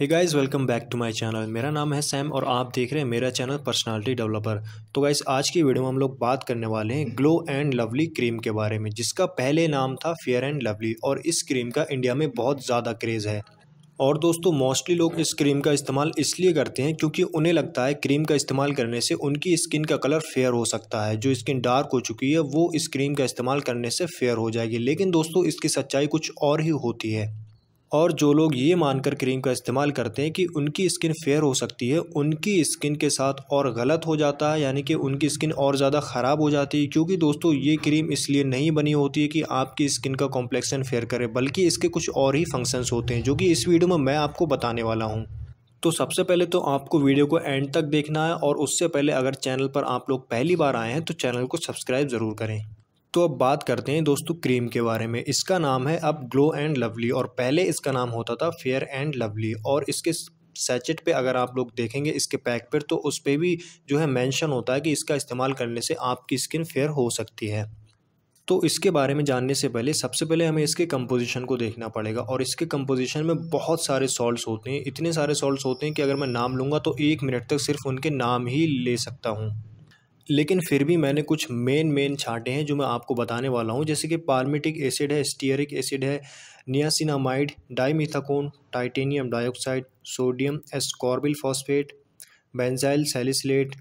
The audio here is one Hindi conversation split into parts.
hey guys welcome back to my channel मेरा नाम है सैम और आप देख रहे हैं मेरा चैनल पर्सनालिटी डेवलपर तो गाइस आज की वीडियो में हम लोग बात करने वाले हैं ग्लो एंड लवली क्रीम के बारे में जिसका पहले नाम था फेयर एंड लवली और इस क्रीम का इंडिया में बहुत ज़्यादा क्रेज़ है और दोस्तों मोस्टली लोग इस क्रीम का इस्तेमाल इसलिए करते हैं क्योंकि उन्हें लगता है क्रीम का इस्तेमाल करने से उनकी स्किन का कलर फेयर हो सकता है जो स्किन डार्क हो चुकी है वो इस क्रीम का इस्तेमाल करने से फेयर हो जाएगी लेकिन दोस्तों इसकी सच्चाई कुछ और ही होती है और जो लोग ये मानकर क्रीम का इस्तेमाल करते हैं कि उनकी स्किन फेयर हो सकती है उनकी स्किन के साथ और गलत हो जाता है यानी कि उनकी स्किन और ज़्यादा ख़राब हो जाती है क्योंकि दोस्तों ये क्रीम इसलिए नहीं बनी होती है कि आपकी स्किन का कॉम्प्लेक्सन फेयर करे बल्कि इसके कुछ और ही फंक्शंस होते हैं जो कि इस वीडियो में मैं आपको बताने वाला हूँ तो सबसे पहले तो आपको वीडियो को एंड तक देखना है और उससे पहले अगर चैनल पर आप लोग पहली बार आए हैं तो चैनल को सब्सक्राइब ज़रूर करें तो अब बात करते हैं दोस्तों क्रीम के बारे में इसका नाम है अब ग्लो एंड लवली और पहले इसका नाम होता था फेयर एंड लवली और इसके सैचेट पे अगर आप लोग देखेंगे इसके पैक पर तो उस पर भी जो है मेंशन होता है कि इसका इस्तेमाल करने से आपकी स्किन फेयर हो सकती है तो इसके बारे में जानने से पहले सबसे पहले हमें इसके कंपोजिशन को देखना पड़ेगा और इसके कंपोजिशन में बहुत सारे सॉल्ट्स होते हैं इतने सारे सॉल्ट्स होते हैं कि अगर मैं नाम लूँगा तो एक मिनट तक सिर्फ उनके नाम ही ले सकता हूँ लेकिन फिर भी मैंने कुछ मेन मेन छांटे हैं जो मैं आपको बताने वाला हूँ जैसे कि पार्मेटिक एसिड है स्टीयरिक एसिड है niacinamide dimethicone titanium dioxide sodium ascorbyl phosphate benzyl salicylate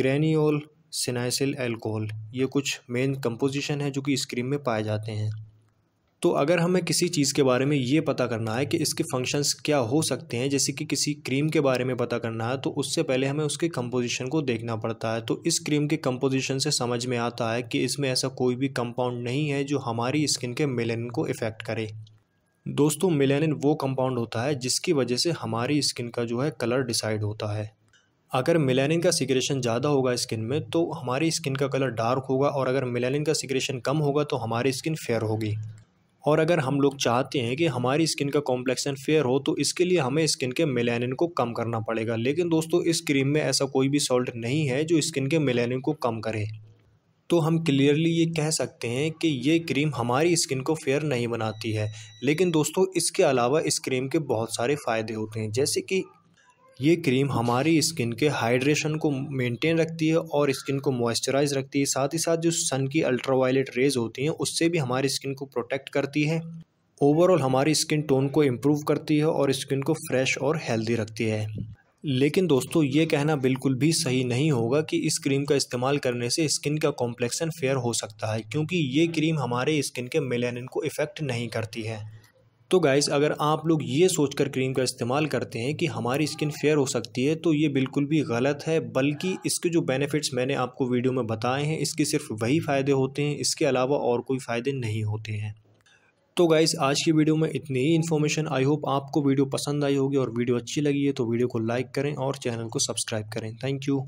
geraniol cinnamyl alcohol ये कुछ मेन कंपोजिशन है जो कि इस क्रीम में पाए जाते हैं तो अगर हमें किसी चीज़ के बारे में ये पता करना है कि इसके फंक्शंस क्या हो सकते हैं जैसे कि किसी क्रीम के बारे में पता करना है तो उससे पहले हमें उसके कंपोजिशन को देखना पड़ता है तो इस क्रीम के कंपोजिशन से समझ में आता है कि इसमें ऐसा कोई भी कंपाउंड नहीं है जो हमारी स्किन के मिलेनिन को इफ़ेक्ट करे दोस्तों मिलेनिन वो कंपाउंड होता है जिसकी वजह से हमारी स्किन का जो है कलर डिसाइड होता है अगर मिलेनिन का सिक्रेशन ज़्यादा होगा स्किन में तो हमारी स्किन का कलर डार्क होगा और अगर मिलेनिन का सिक्रेशन कम होगा तो हमारी स्किन फेयर होगी और अगर हम लोग चाहते हैं कि हमारी स्किन का कॉम्प्लेक्सन फेयर हो तो इसके लिए हमें स्किन के मिलानिन को कम करना पड़ेगा लेकिन दोस्तों इस क्रीम में ऐसा कोई भी सॉल्ट नहीं है जो स्किन के मिलानिन को कम करे तो हम क्लियरली ये कह सकते हैं कि ये क्रीम हमारी स्किन को फेयर नहीं बनाती है लेकिन दोस्तों इसके अलावा इस क्रीम के बहुत सारे फ़ायदे होते हैं जैसे कि ये क्रीम हमारी स्किन के हाइड्रेशन को मेंटेन रखती है और स्किन को मॉइस्चराइज रखती है साथ ही साथ जो सन की अल्ट्रावायलेट रेज होती हैं उससे भी हमारी स्किन को प्रोटेक्ट करती है ओवरऑल हमारी स्किन टोन को इम्प्रूव करती है और स्किन को फ्रेश और हेल्दी रखती है लेकिन दोस्तों ये कहना बिल्कुल भी सही नहीं होगा कि इस क्रीम का इस्तेमाल करने से स्किन का कॉम्प्लेक्सन फेयर हो सकता है क्योंकि ये क्रीम हमारे स्किन के मेलेनिन को इफ़ेक्ट नहीं करती है तो गाइस अगर आप लोग ये सोचकर क्रीम का इस्तेमाल करते हैं कि हमारी स्किन फेयर हो सकती है तो ये बिल्कुल भी गलत है बल्कि इसके जो बेनिफिट्स मैंने आपको वीडियो में बताए हैं इसके सिर्फ वही फ़ायदे होते हैं इसके अलावा और कोई फ़ायदे नहीं होते हैं तो गाइस आज की वीडियो में इतनी ही इन्फॉर्मेशन आई होप आपको वीडियो पसंद आई होगी और वीडियो अच्छी लगी है तो वीडियो को लाइक करें और चैनल को सब्सक्राइब करें थैंक यू